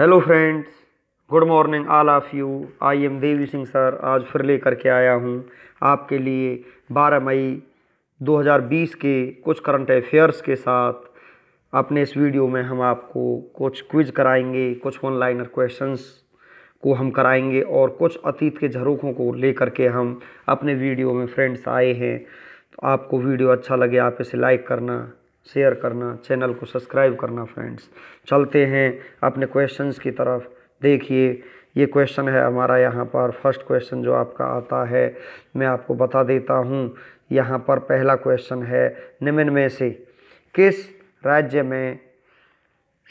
hello friends good morning all of you I am Devi Singh sir आज फिर ले करके आया हूँ आपके लिए 12 मई 2020 के कुछ करंट अफेयर्स के साथ अपने इस वीडियो में हम आपको कुछ क्विज कराएंगे कुछ ऑनलाइनर क्वेश्चंस को हम कराएंगे और कुछ अतीत के झरोखों को लेकर के हम अपने वीडियो में फ्रेंड्स आए हैं तो आपको वीडियो अच्छा लगे आप इसे लाइक करना शेयर करना चैनल को सब्सक्राइब करना फ्रेंड्स चलते हैं अपने क्वेश्चंस की तरफ देखिए ये क्वेश्चन है हमारा यहाँ पर फर्स्ट क्वेश्चन जो आपका आता है मैं आपको बता देता हूँ यहाँ पर पहला क्वेश्चन है निम्न में से किस राज्य में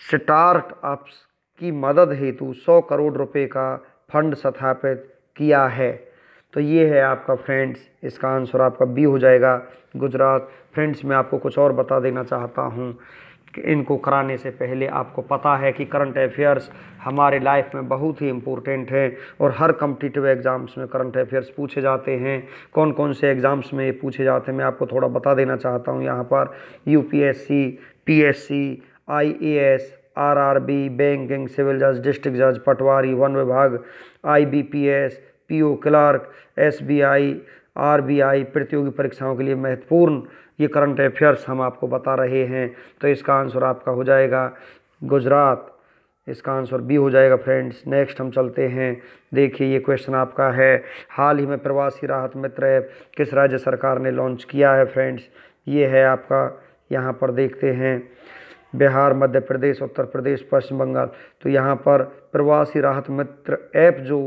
स्टार्टअप्स की मदद हेतु 100 करोड़ रुपए का फंड स्थापित किया है तो ये है आपका फ्रेंड्स इसका आंसर आपका बी हो जाएगा गुजरात फ्रेंड्स मैं आपको कुछ और बता देना चाहता हूँ कि इनको कराने से पहले आपको पता है कि करंट अफेयर्स हमारे लाइफ में बहुत ही इम्पोर्टेंट हैं और हर कम्पिटिटिव एग्ज़ाम्स में करंट अफेयर्स पूछे जाते हैं कौन कौन से एग्ज़ाम्स में ये पूछे जाते हैं मैं आपको थोड़ा बता देना चाहता हूँ यहाँ पर U P S C P S C I A S R R B banking civil जज डिस्ट्रिक्ट जज पटवारी वन विभाग आई B P S P O Clark S B I R B I प्रतियोगी परीक्षाओं के लिए महत्वपूर्ण ये करंट अफेयर्स हम आपको बता रहे हैं तो इसका आंसर आपका हो जाएगा गुजरात इसका आंसर बी हो जाएगा फ्रेंड्स नेक्स्ट हम चलते हैं देखिए ये क्वेश्चन आपका है हाल ही में प्रवासी राहत मित्र ऐप किस राज्य सरकार ने लॉन्च किया है फ्रेंड्स ये है आपका यहाँ पर देखते हैं बिहार मध्य प्रदेश उत्तर प्रदेश पश्चिम बंगाल तो यहाँ पर प्रवासी राहत मित्र ऐप जो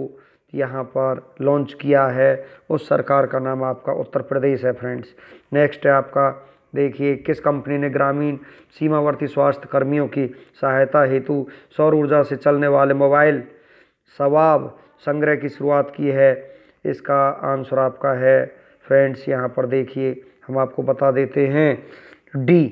यहाँ पर लॉन्च किया है उस सरकार का नाम आपका उत्तर प्रदेश है फ्रेंड्स नेक्स्ट है आपका देखिए किस कंपनी ने ग्रामीण सीमावर्ती स्वास्थ्य कर्मियों की सहायता हेतु सौर ऊर्जा से चलने वाले मोबाइल सवाब संग्रह की शुरुआत की है इसका आंसर आपका है फ्रेंड्स यहाँ पर देखिए हम आपको बता देते हैं डी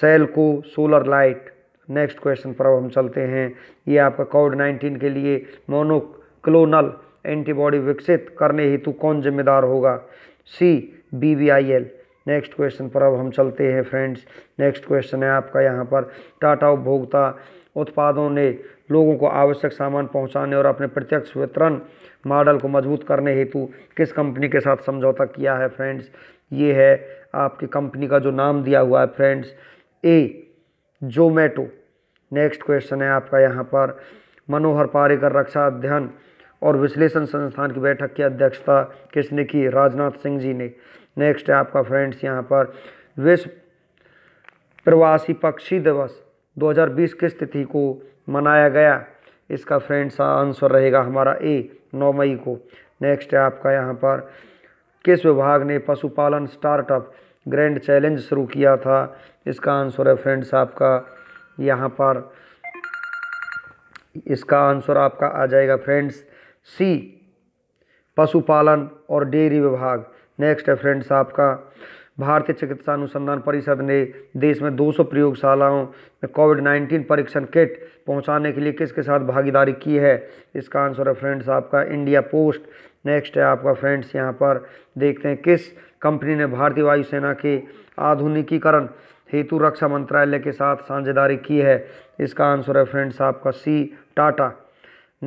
सेल को सोलर लाइट नेक्स्ट क्वेश्चन पर अब हम चलते हैं ये आपका कोविड नाइन्टीन के लिए मोनोक क्लोनल एंटीबॉडी विकसित करने हेतु कौन जिम्मेदार होगा C B V I L next question पर अब हम चलते हैं फ्रेंड्स नेक्स्ट क्वेश्चन है आपका यहाँ पर टाटा उपभोक्ता उत्पादों ने लोगों को आवश्यक सामान पहुँचाने और अपने प्रत्यक्ष वितरण मॉडल को मजबूत करने हेतु किस कंपनी के साथ समझौता किया है फ्रेंड्स ये है आपकी कंपनी का जो नाम दिया हुआ है friends A Zomato next question है आपका यहाँ पर मनोहर पारेकर रक्षा अध्ययन और विश्लेषण संस्थान की बैठक की अध्यक्षता किसने की राजनाथ सिंह जी ने नेक्स्ट है आपका फ्रेंड्स यहाँ पर विश्व प्रवासी पक्षी दिवस 2020 किस तिथि को मनाया गया इसका फ्रेंड्स आंसर रहेगा हमारा ए नौ मई को नेक्स्ट है आपका यहाँ पर किस विभाग ने पशुपालन स्टार्टअप ग्रैंड चैलेंज शुरू किया था इसका आंसर है फ्रेंड्स आपका यहाँ पर इसका आंसर आपका आ जाएगा फ्रेंड्स सी पशुपालन और डेयरी विभाग नेक्स्ट है फ्रेंड्स आपका भारतीय चिकित्सा अनुसंधान परिषद ने देश में 200 प्रयोगशालाओं में कोविड 19 परीक्षण किट पहुंचाने के लिए किसके साथ भागीदारी की है इसका आंसर है फ्रेंड्स आपका इंडिया पोस्ट नेक्स्ट है आपका फ्रेंड्स यहाँ पर देखते हैं किस कंपनी ने भारतीय वायुसेना के आधुनिकीकरण हेतु रक्षा मंत्रालय के साथ साझेदारी की है इसका आंसर है फ्रेंड्स आपका सी टाटा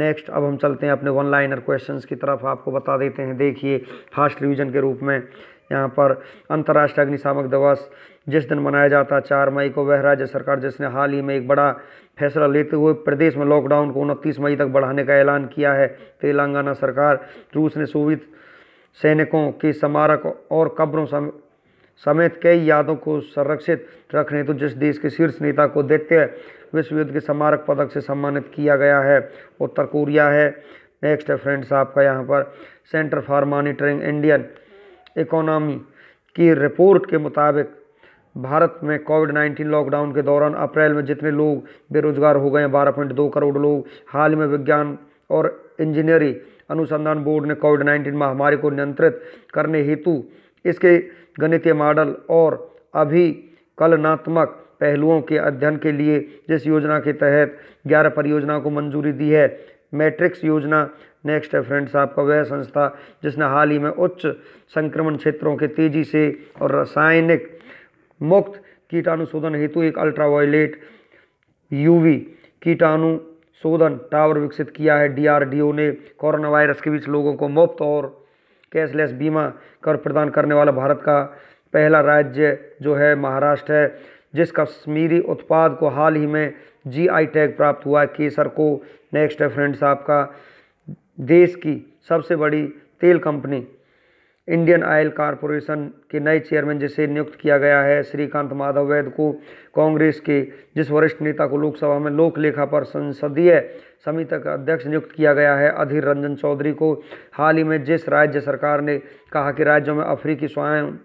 नेक्स्ट अब हम चलते हैं अपने वन लाइनर क्वेश्चन की तरफ आपको बता देते हैं देखिए फास्ट रिविजन के रूप में यहाँ पर अंतर्राष्ट्रीय अग्निशामक दिवस जिस दिन मनाया जाता है चार मई को वह राज्य सरकार जिसने हाल ही में एक बड़ा फैसला लेते हुए प्रदेश में लॉकडाउन को उनतीस मई तक बढ़ाने का ऐलान किया है तेलंगाना सरकार रूस ने सोवियत सैनिकों के स्मारक और कब्रों समेत कई यादों को संरक्षित रखने तो जिस देश के शीर्ष नेता को दैत्य विश्व युद्ध के स्मारक पदक से सम्मानित किया गया है उत्तर कोरिया है नेक्स्ट है फ्रेंड्स आपका यहाँ पर Centre for Monitoring Indian Economy की रिपोर्ट के मुताबिक भारत में कोविड 19 लॉकडाउन के दौरान अप्रैल में जितने लोग बेरोजगार हो गए हैं 12.2 करोड़ लोग हाल में विज्ञान और इंजीनियरिंग अनुसंधान बोर्ड ने कोविड 19 महामारी को नियंत्रित करने हेतु इसके गणितीय मॉडल और अभिकलनात्मक पहलुओं के अध्ययन के लिए जिस योजना के तहत ग्यारह परियोजनाओं को मंजूरी दी है मैट्रिक्स योजना नेक्स्ट है फ्रेंड्स आपका वह संस्था जिसने हाल ही में उच्च संक्रमण क्षेत्रों के तेजी से और रासायनिक मुक्त कीटाणु शोधन हेतु एक अल्ट्रावायलेट यूवी कीटाणु शोधन टावर विकसित किया है डीआरडीओ ने कोरोना वायरस के बीच लोगों को मुफ्त और कैशलेस बीमा कर प्रदान करने वाला भारत का पहला राज्य जो है महाराष्ट्र है जिस कश्मीरी उत्पाद को हाल ही में जीआई टैग प्राप्त हुआ है केसर को नेक्स्ट है फ्रेंड्स आपका देश की सबसे बड़ी तेल कंपनी इंडियन ऑयल कॉरपोरेशन के नए चेयरमैन जिसे नियुक्त किया गया है श्रीकांत माधव वैद को कांग्रेस के जिस वरिष्ठ नेता को लोकसभा में लोक लेखा पर संसदीय समिति का अध्यक्ष नियुक्त किया गया है अधीर रंजन चौधरी को हाल ही में जिस राज्य सरकार ने कहा कि राज्यों में अफ्रीकी स्वाइन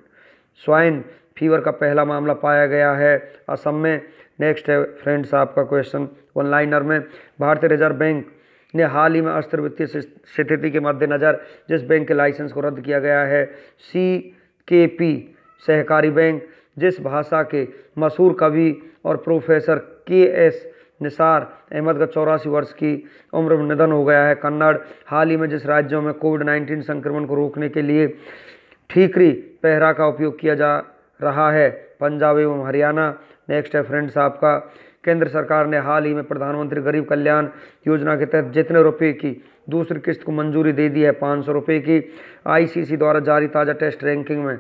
स्वाइन फीवर का पहला मामला पाया गया है असम में नेक्स्ट है फ्रेंड्स आपका क्वेश्चन वन लाइनर में भारतीय रिजर्व बैंक ने हाल ही में अस्थिर वित्तीय स्थिति के मद्देनज़र जिस बैंक के लाइसेंस को रद्द किया गया है सी के पी सहकारी बैंक जिस भाषा के मशहूर कवि और प्रोफेसर के एस निसार अहमद का चौरासी वर्ष की उम्र में निधन हो गया है कन्नड़ हाल ही में जिस राज्यों में कोविड नाइन्टीन संक्रमण को रोकने के लिए ठीकरी पहरा का उपयोग किया जा रहा है पंजाब एवं हरियाणा नेक्स्ट है फ्रेंड्स आपका केंद्र सरकार ने हाल ही में प्रधानमंत्री गरीब कल्याण योजना के तहत जितने रुपये की दूसरी किस्त को मंजूरी दे दी है पाँच सौ रुपये की आईसीसी द्वारा जारी ताज़ा टेस्ट रैंकिंग में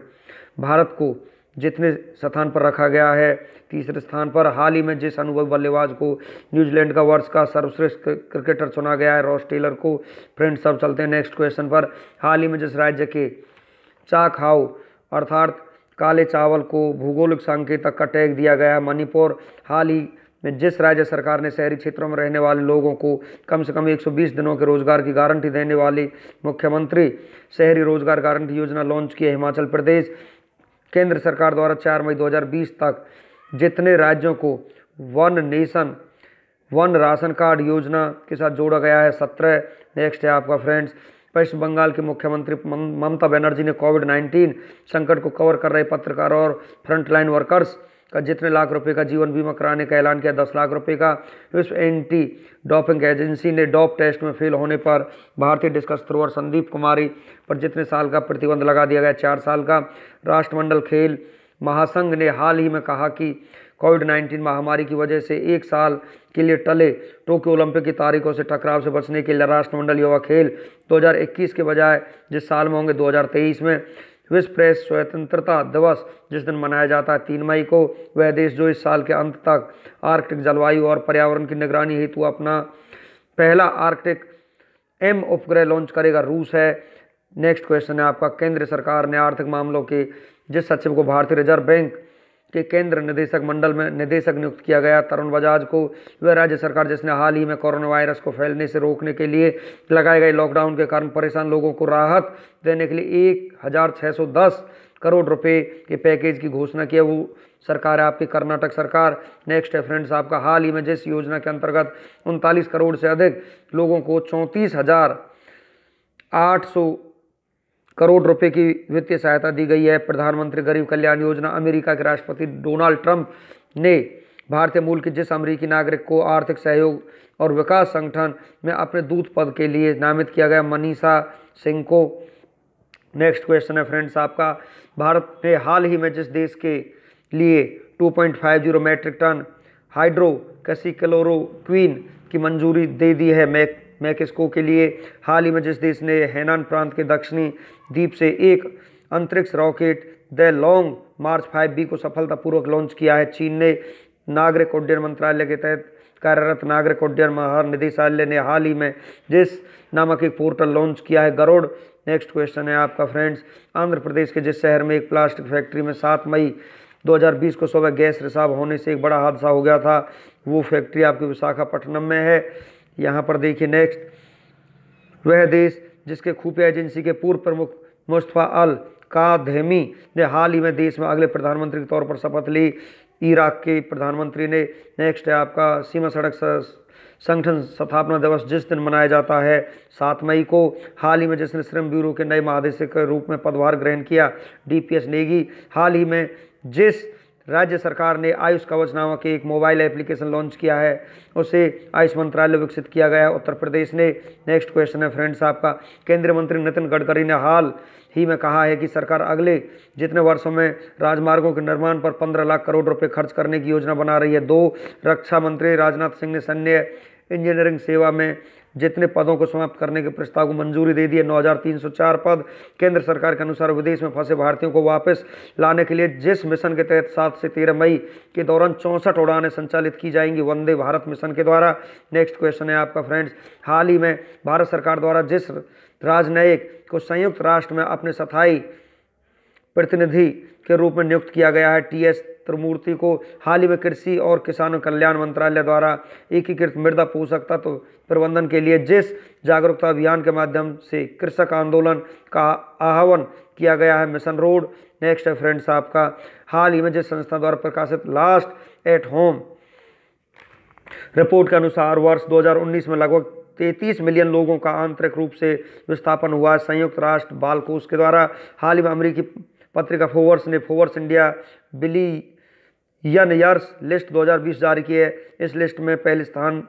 भारत को जितने स्थान पर रखा गया है तीसरे स्थान पर हाल ही में जिस अनुभव बल्लेबाज को न्यूजीलैंड का वर्ष का सर्वश्रेष्ठ क्रिकेटर चुना गया है रॉस टेलर को फ्रेंड्स सब चलते हैं नेक्स्ट क्वेश्चन पर हाल ही में जिस राज्य के चाक हाउ अर्थात काले चावल को भूगोलिक संकेतक का टैग दिया गया मणिपुर हाल ही में जिस राज्य सरकार ने शहरी क्षेत्रों में रहने वाले लोगों को कम से कम 120 दिनों के रोजगार की गारंटी देने वाली मुख्यमंत्री शहरी रोजगार गारंटी योजना लॉन्च की है हिमाचल प्रदेश केंद्र सरकार द्वारा 4 मई 2020 तक जितने राज्यों को one nation one ration card योजना के साथ जोड़ा गया है सत्रह नेक्स्ट है आपका फ्रेंड्स पश्चिम बंगाल की मुख्यमंत्री ममता बनर्जी ने कोविड नाइन्टीन संकट को कवर कर रहे पत्रकारों और फ्रंटलाइन वर्कर्स का जितने लाख रुपए का जीवन बीमा कराने का ऐलान किया दस लाख रुपए का विश्व एंटी डॉपिंग एजेंसी ने डॉप टेस्ट में फेल होने पर भारतीय डिस्कस थ्रोअर संदीप कुमारी पर जितने साल का प्रतिबंध लगा दिया गया चार साल का राष्ट्रमंडल खेल महासंघ ने हाल ही में कहा कि कोविड 19 महामारी की वजह से एक साल के लिए टले टोक्यो ओलंपिक की तारीखों से टकराव से बचने के लिए राष्ट्रमंडल युवा खेल 2021 के बजाय जिस साल में होंगे 2023 में विश्व प्रेस स्वतंत्रता दिवस जिस दिन मनाया जाता है तीन मई को वह देश जो इस साल के अंत तक आर्कटिक जलवायु और पर्यावरण की निगरानी हेतु अपना पहला आर्कटिक एम उपग्रह लॉन्च करेगा रूस है नेक्स्ट क्वेश्चन है आपका केंद्र सरकार ने आर्थिक मामलों के जिस सचिव को भारतीय रिजर्व बैंक के केंद्र निदेशक मंडल में निदेशक नियुक्त किया गया तरुण बजाज को वह राज्य सरकार जिसने हाल ही में कोरोना वायरस को फैलने से रोकने के लिए लगाए गए लॉकडाउन के कारण परेशान लोगों को राहत देने के लिए एक हज़ार छः सौ दस करोड़ रुपए के पैकेज की घोषणा किया वो सरकार है आपकी कर्नाटक सरकार नेक्स्ट है फ्रेंड्स आपका हाल ही में जिस योजना के अंतर्गत उनतालीस करोड़ से अधिक लोगों को चौंतीस हज़ार आठ सौ करोड़ रुपए की वित्तीय सहायता दी गई है प्रधानमंत्री गरीब कल्याण योजना अमेरिका के राष्ट्रपति डोनाल्ड ट्रंप ने भारतीय मूल के जिस अमेरिकी नागरिक को आर्थिक सहयोग और विकास संगठन में अपने दूत पद के लिए नामित किया गया मनीषा सिंह को नेक्स्ट क्वेश्चन है फ्रेंड्स आपका भारत ने हाल ही में जिस देश के लिए 2.50 metric ton hydroxychloroquine की मंजूरी दे दी है मैक मैकेस्को के लिए हाल ही में जिस देश ने हैनान प्रांत के दक्षिणी द्वीप से एक अंतरिक्ष rocket the long March five B को सफलतापूर्वक लॉन्च किया है चीन ने नागरिक उड्डयन मंत्रालय के तहत कार्यरत नागरिक उड्डयन महानिदेशालय ने हाल ही में जिस नामक एक पोर्टल लॉन्च किया है गरुड़ नेक्स्ट क्वेश्चन है आपका फ्रेंड्स आंध्र प्रदेश के जिस शहर में एक प्लास्टिक फैक्ट्री में सात मई 2020 को सुबह गैस रिसाव होने से एक बड़ा हादसा हो गया था वो फैक्ट्री आपकी विशाखापट्टनम में है यहाँ पर देखिए नेक्स्ट वह देश जिसके खुफिया एजेंसी के पूर्व प्रमुख मुस्तफ़ा अल काधमी ने हाल ही में देश में अगले प्रधानमंत्री के तौर पर शपथ ली इराक के प्रधानमंत्री ने नेक्स्ट है आपका सीमा सड़क संगठन स्थापना दिवस जिस दिन मनाया जाता है सात मई को हाल ही में जिसने श्रम ब्यूरो के नए महादेश के रूप में पदभार ग्रहण किया डीपीएस नेगी हाल ही में जिस राज्य सरकार ने आयुष कवच नामक एक मोबाइल एप्लीकेशन लॉन्च किया है उसे आयुष मंत्रालय विकसित किया गया है उत्तर प्रदेश ने नेक्स्ट क्वेश्चन है फ्रेंड्स आपका केंद्रीय मंत्री नितिन गडकरी ने हाल ही में कहा है कि सरकार अगले जितने वर्षों में राजमार्गों के निर्माण पर पंद्रह लाख करोड़ रुपये खर्च करने की योजना बना रही है दो रक्षा मंत्री राजनाथ सिंह ने सैन्य इंजीनियरिंग सेवा में जितने पदों को समाप्त करने के प्रस्ताव को मंजूरी दे दी है 9,304 पद केंद्र सरकार के अनुसार विदेश में फंसे भारतीयों को वापस लाने के लिए जिस मिशन के तहत सात से तेरह मई के दौरान चौंसठ उड़ानें संचालित की जाएंगी वंदे भारत मिशन के द्वारा नेक्स्ट क्वेश्चन है आपका फ्रेंड्स हाल ही में भारत सरकार द्वारा जिस राजनयिक को संयुक्त राष्ट्र में अपने सथाई प्रतिनिधि के रूप में नियुक्त किया गया है टी एस त्रिमूर्ति को हाल ही में कृषि और किसान कल्याण मंत्रालय द्वारा एकीकृत मृदा पोषक तत्व तो प्रबंधन के लिए जिस जागरूकता अभियान के माध्यम से कृषक आंदोलन का आह्वान किया गया है मिशन रोड नेक्स्ट फ्रेंड्स आपका हाल ही में जिस संस्था द्वारा प्रकाशित लास्ट एट होम रिपोर्ट के अनुसार वर्ष 2019 में लगभग 33 मिलियन लोगों का आंतरिक रूप से विस्थापन हुआ संयुक्त राष्ट्र बाल कोष के द्वारा हाल ही में अमरीकी पत्रिका फोवर्स ने फोवर्स इंडिया बिली या नियर्स लिस्ट 2020 जारी की है इस लिस्ट में पहले स्थान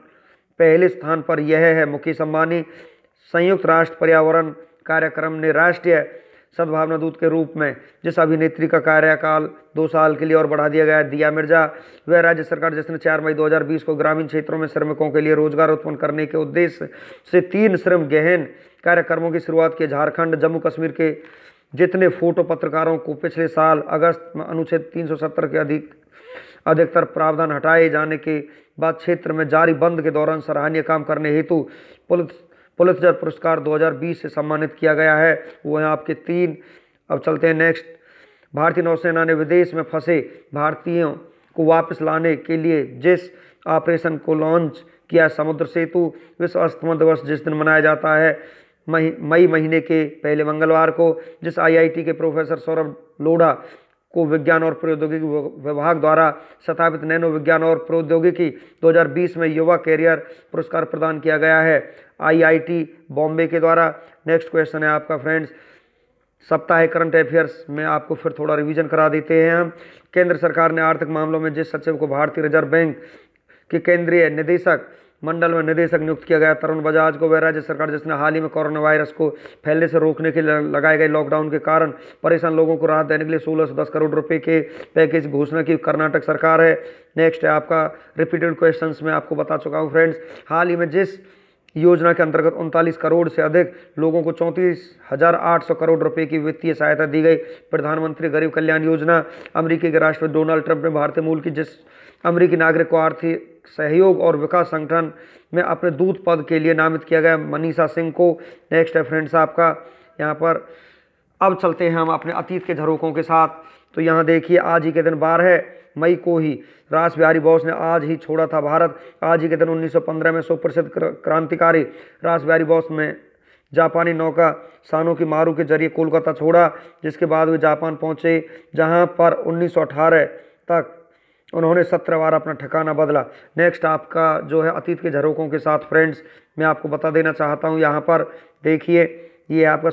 पहले स्थान पर यह है मुकेश अंबानी संयुक्त राष्ट्र पर्यावरण कार्यक्रम ने राष्ट्रीय सद्भावना दूत के रूप में जिस अभिनेत्री का कार्यकाल दो साल के लिए और बढ़ा दिया गया दिया मिर्जा वह राज्य सरकार जिसने 4 मई 2020 को ग्रामीण क्षेत्रों में श्रमिकों के लिए रोजगार उत्पन्न करने के उद्देश्य से तीन श्रम गहन कार्यक्रमों की शुरुआत की झारखंड जम्मू कश्मीर के जितने फोटो पत्रकारों को पिछले साल अगस्त में अनुच्छेद 370 के अधिक अधिकतर प्रावधान हटाए जाने के बाद क्षेत्र में जारी बंद के दौरान सराहनीय काम करने हेतु पुलिस पुलिसजर पुरस्कार 2020 से सम्मानित किया गया है वो हैं आपके तीन अब चलते हैं नेक्स्ट भारतीय नौसेना ने विदेश में फंसे भारतीयों को वापस लाने के लिए जिस ऑपरेशन को लॉन्च किया समुद्र सेतु विश्व अस्थमा दिवस जिस दिन मनाया जाता है मई मही, महीने के पहले मंगलवार को जिस आईआईटी के प्रोफेसर सौरभ लोढ़ा को विज्ञान और प्रौद्योगिकी विभाग द्वारा स्थापित नैनो विज्ञान और प्रौद्योगिकी 2020 में युवा कैरियर पुरस्कार प्रदान किया गया है आईआईटी बॉम्बे के द्वारा नेक्स्ट क्वेश्चन है आपका फ्रेंड्स सप्ताह करंट अफेयर्स में आपको फिर थोड़ा रिवीजन करा देते हैं हम केंद्र सरकार ने आर्थिक मामलों में जिस सचिव को भारतीय रिजर्व बैंक के केंद्रीय निदेशक मंडल में निदेशक नियुक्त किया गया तरुण बजाज को वह राज्य सरकार जिसने हाल ही में कोरोना वायरस को फैलने से रोकने के लिए लगाए गए लॉकडाउन के कारण परेशान लोगों को राहत देने के लिए सोलह सौ दस करोड़ रुपए के पैकेज घोषणा की कर्नाटक सरकार है नेक्स्ट है आपका रिपीटेड क्वेश्चन में आपको बता चुका हूँ फ्रेंड्स हाल ही में जिस योजना के अंतर्गत उनतालीस करोड़ से अधिक लोगों को चौंतीस हजार आठ सौ करोड़ रुपये की वित्तीय सहायता दी गई प्रधानमंत्री गरीब कल्याण योजना अमरीकी के राष्ट्रपति डोनाल्ड ट्रंप ने भारतीय मूल की जिस अमरीकी नागरिक को आर्थिक सहयोग और विकास संगठन में अपने दूत पद के लिए नामित किया गया मनीषा सिंह को नेक्स्ट है फ्रेंड्स आपका यहाँ पर अब चलते हैं हम अपने अतीत के झरोकों के साथ तो यहाँ देखिए आज ही के दिन बारह मई को ही रास बिहारी बोस ने आज ही छोड़ा था भारत आज ही के दिन 1915 में सुप्रसिद्ध क्रांतिकारी रास बिहारी बोस में जापानी नौका सानो की मारू के जरिए कोलकाता छोड़ा जिसके बाद वे जापान पहुंचे जहां पर 1918 तक उन्होंने सत्रह बार अपना ठिकाना बदला नेक्स्ट आपका जो है अतीत के झरोकों के साथ फ्रेंड्स मैं आपको बता देना चाहता हूँ यहाँ पर देखिए ये आपका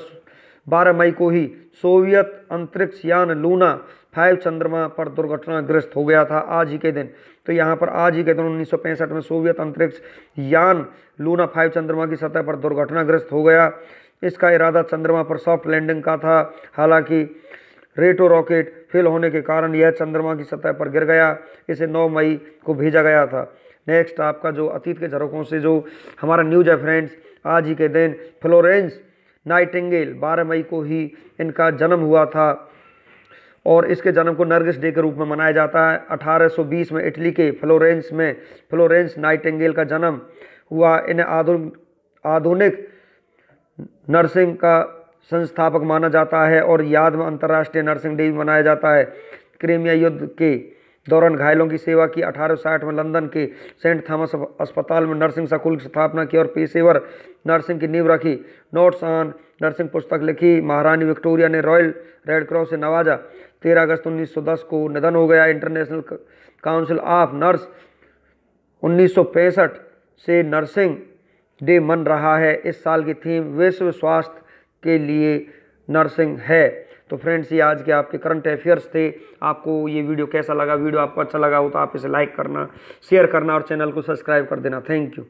बारह मई को ही सोवियत अंतरिक्ष यान लूना फाइव चंद्रमा पर दुर्घटनाग्रस्त हो गया था आज ही के दिन तो यहाँ पर आज ही के दिन उन्नीस में सोवियत अंतरिक्ष यान लूना फाइव चंद्रमा की सतह पर दुर्घटनाग्रस्त हो गया इसका इरादा चंद्रमा पर सॉफ्ट लैंडिंग का था हालांकि रेटो रॉकेट फेल होने के कारण यह चंद्रमा की सतह पर गिर गया इसे 9 मई को भेजा गया था नेक्स्ट आपका जो अतीत के झरोकों से जो हमारा न्यूज है फ्रेंड्स आज ही के दिन फ्लोरेंस नाइटिंगेल 12 मई को ही इनका जन्म हुआ था और इसके जन्म को नर्गिस डे के रूप में मनाया जाता है 1820 में इटली के फ्लोरेंस में फ्लोरेंस नाइटेंगेल का जन्म हुआ इन्हें आधुनिक आधुनिक नर्सिंग का संस्थापक माना जाता है और याद में अंतर्राष्ट्रीय नर्सिंग डे भी मनाया जाता है क्रीमिया युद्ध के दौरान घायलों की सेवा की अठारह में लंदन के सेंट थॉमस अस्पताल में नर्सिंग स्कूल की स्थापना की और पेशेवर नर्सिंग की नींव रखी नोट्स ऑन नर्सिंग पुस्तक लिखी महारानी विक्टोरिया ने रॉयल रेड क्रॉस से नवाजा 13 अगस्त 1910 को निधन हो गया इंटरनेशनल काउंसिल ऑफ नर्स उन्नीस से नर्सिंग डे मन रहा है इस साल की थीम विश्व स्वास्थ्य के लिए नर्सिंग है तो फ्रेंड्स ये आज के आपके करंट अफेयर्स थे आपको ये वीडियो कैसा लगा वीडियो आपको अच्छा लगा हो तो आप इसे लाइक करना शेयर करना और चैनल को सब्सक्राइब कर देना थैंक यू